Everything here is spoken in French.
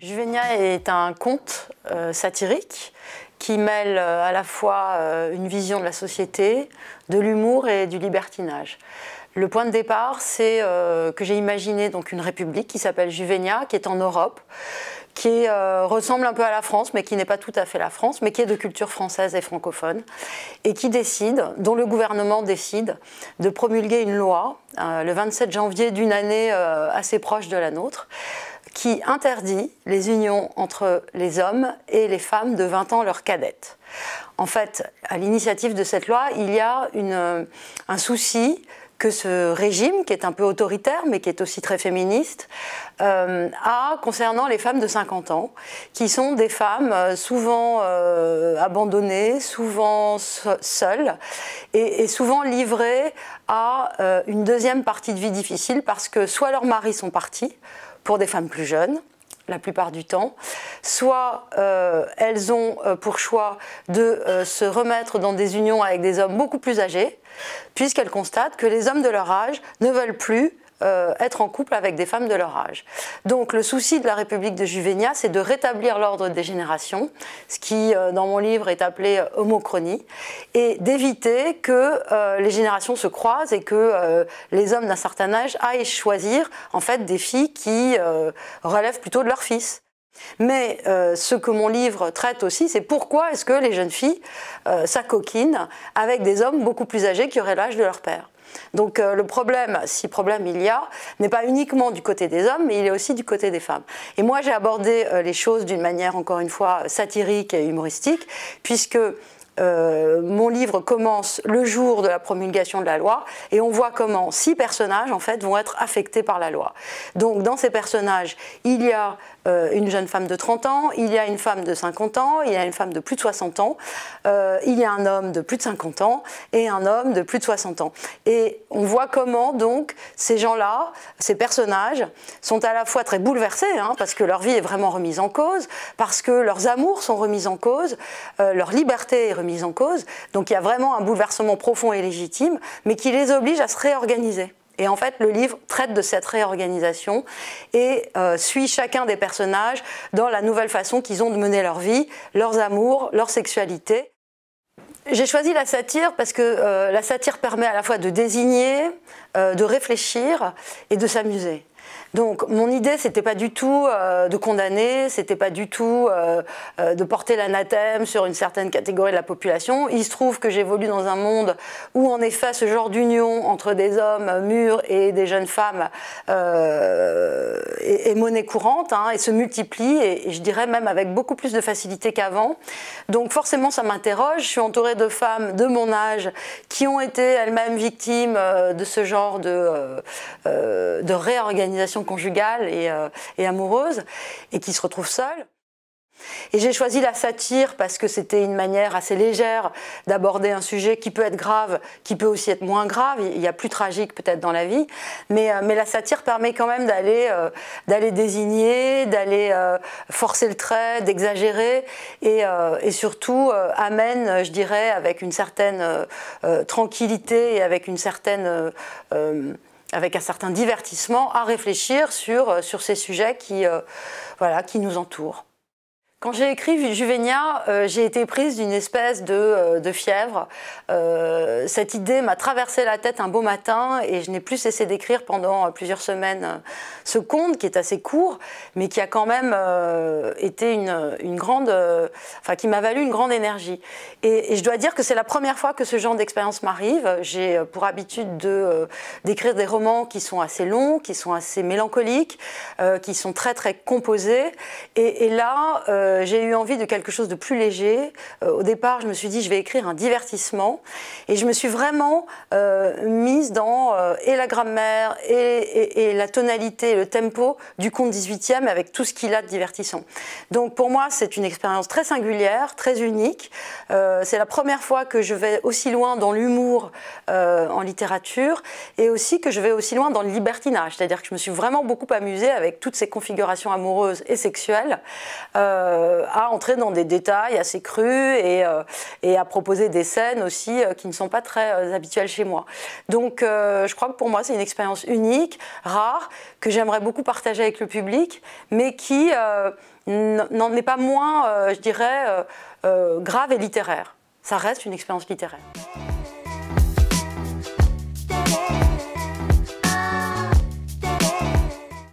Juvenia est un conte euh, satirique qui mêle euh, à la fois euh, une vision de la société, de l'humour et du libertinage. Le point de départ, c'est euh, que j'ai imaginé donc une république qui s'appelle Juvenia, qui est en Europe, qui euh, ressemble un peu à la France, mais qui n'est pas tout à fait la France, mais qui est de culture française et francophone, et qui décide, dont le gouvernement décide, de promulguer une loi euh, le 27 janvier d'une année assez proche de la nôtre, qui interdit les unions entre les hommes et les femmes de 20 ans leurs cadettes. En fait, à l'initiative de cette loi, il y a un souci que ce régime, qui est un peu autoritaire, mais qui est aussi très féministe, euh, a concernant les femmes de 50 ans, qui sont des femmes euh, souvent euh, abandonnées, souvent seules, et, souvent livrées à une deuxième partie de vie difficile, parce que soit leurs maris sont partis, pour des femmes plus jeunes, la plupart du temps. Soit euh, elles ont euh, pour choix de euh, se remettre dans des unions avec des hommes beaucoup plus âgés, puisqu'elles constatent que les hommes de leur âge ne veulent plus euh, être en couple avec des femmes de leur âge. Donc le souci de la République de Juvenia, c'est de rétablir l'ordre des générations, ce qui euh, dans mon livre est appelé euh, homochronie, et d'éviter que les générations se croisent et que les hommes d'un certain âge aillent choisir en fait des filles qui relèvent plutôt de leur fils. Mais ce que mon livre traite aussi, c'est pourquoi est-ce que les jeunes filles s'acoquinent avec des hommes beaucoup plus âgés qui auraient l'âge de leur père. Donc euh, le problème, si problème il y a, n'est pas uniquement du côté des hommes, mais il est aussi du côté des femmes. Et moi, j'ai abordé euh, les choses d'une manière, encore une fois, satirique et humoristique, puisque... Euh, mon livre commence le jour de la promulgation de la loi et on voit comment six personnages en fait vont être affectés par la loi. Donc dans ces personnages, il y a euh, une jeune femme de 30 ans, il y a une femme de 50 ans, il y a une femme de plus de 60 ans, euh, il y a un homme de plus de 50 ans et un homme de plus de 60 ans. Et on voit comment donc ces gens-là, ces personnages, sont à la fois très bouleversés, hein, parce que leur vie est vraiment remise en cause, parce que leurs amours sont remises en cause, euh, leur liberté est remise en cause. Donc il y a vraiment un bouleversement profond et légitime, mais qui les oblige à se réorganiser. Et en fait, le livre traite de cette réorganisation et euh, suit chacun des personnages dans la nouvelle façon qu'ils ont de mener leur vie, leurs amours, leur sexualité. J'ai choisi la satire parce que euh, la satire permet à la fois de désigner, euh, de réfléchir et de s'amuser. Donc mon idée, c'était pas du tout euh, de condamner, c'était pas du tout euh, euh, de porter l'anathème sur une certaine catégorie de la population. Il se trouve que j'évolue dans un monde où en effet ce genre d'union entre des hommes mûrs et des jeunes femmes est, monnaie courante hein, et se multiplie et, je dirais même avec beaucoup plus de facilité qu'avant. Donc forcément ça m'interroge. Je suis entourée de femmes de mon âge qui ont été elles-mêmes victimes de ce genre de réorganisation conjugale et, euh, amoureuse et et qui se retrouve seule Et j'ai choisi la satire parce que c'était une manière assez légère d'aborder un sujet qui peut être grave, qui peut aussi être moins grave. Il y a plus tragique peut-être dans la vie, mais, euh, mais, la satire permet quand même d'aller euh, d'aller désigner, d'aller forcer le trait, d'exagérer et, et, surtout amène, je dirais, avec une certaine tranquillité et avec une certaine avec un certain divertissement, à réfléchir sur, euh, ces sujets qui euh, nous entourent. Quand j'ai écrit Juvenia, euh, j'ai été prise d'une espèce de, euh, fièvre. Euh, cette idée m'a traversé la tête un beau matin et je n'ai plus cessé d'écrire pendant plusieurs semaines ce conte qui est assez court, mais qui a quand même été une, grande, enfin qui m'a valu une grande énergie. Et, je dois dire que c'est la première fois que ce genre d'expérience m'arrive. J'ai pour habitude de d'écrire des romans qui sont assez longs, qui sont assez mélancoliques, qui sont très très composés. Et, et là euh, j'ai eu envie de quelque chose de plus léger. Euh, au départ, je me suis dit, je vais écrire un divertissement. Et je me suis vraiment euh, mise dans et la grammaire, et, la tonalité, le tempo du conte 18e, avec tout ce qu'il a de divertissant. Donc pour moi, c'est une expérience très singulière, très unique. c'est la première fois que je vais aussi loin dans l'humour en littérature, et aussi que je vais aussi loin dans le libertinage. C'est-à-dire que je me suis vraiment beaucoup amusée avec toutes ces configurations amoureuses et sexuelles. Euh, à entrer dans des détails assez crus et, euh, à proposer des scènes aussi euh, qui ne sont pas très habituelles chez moi. Donc je crois que pour moi c'est une expérience unique, rare, que j'aimerais beaucoup partager avec le public, mais qui n'en est pas moins, je dirais, grave et littéraire. Ça reste une expérience littéraire.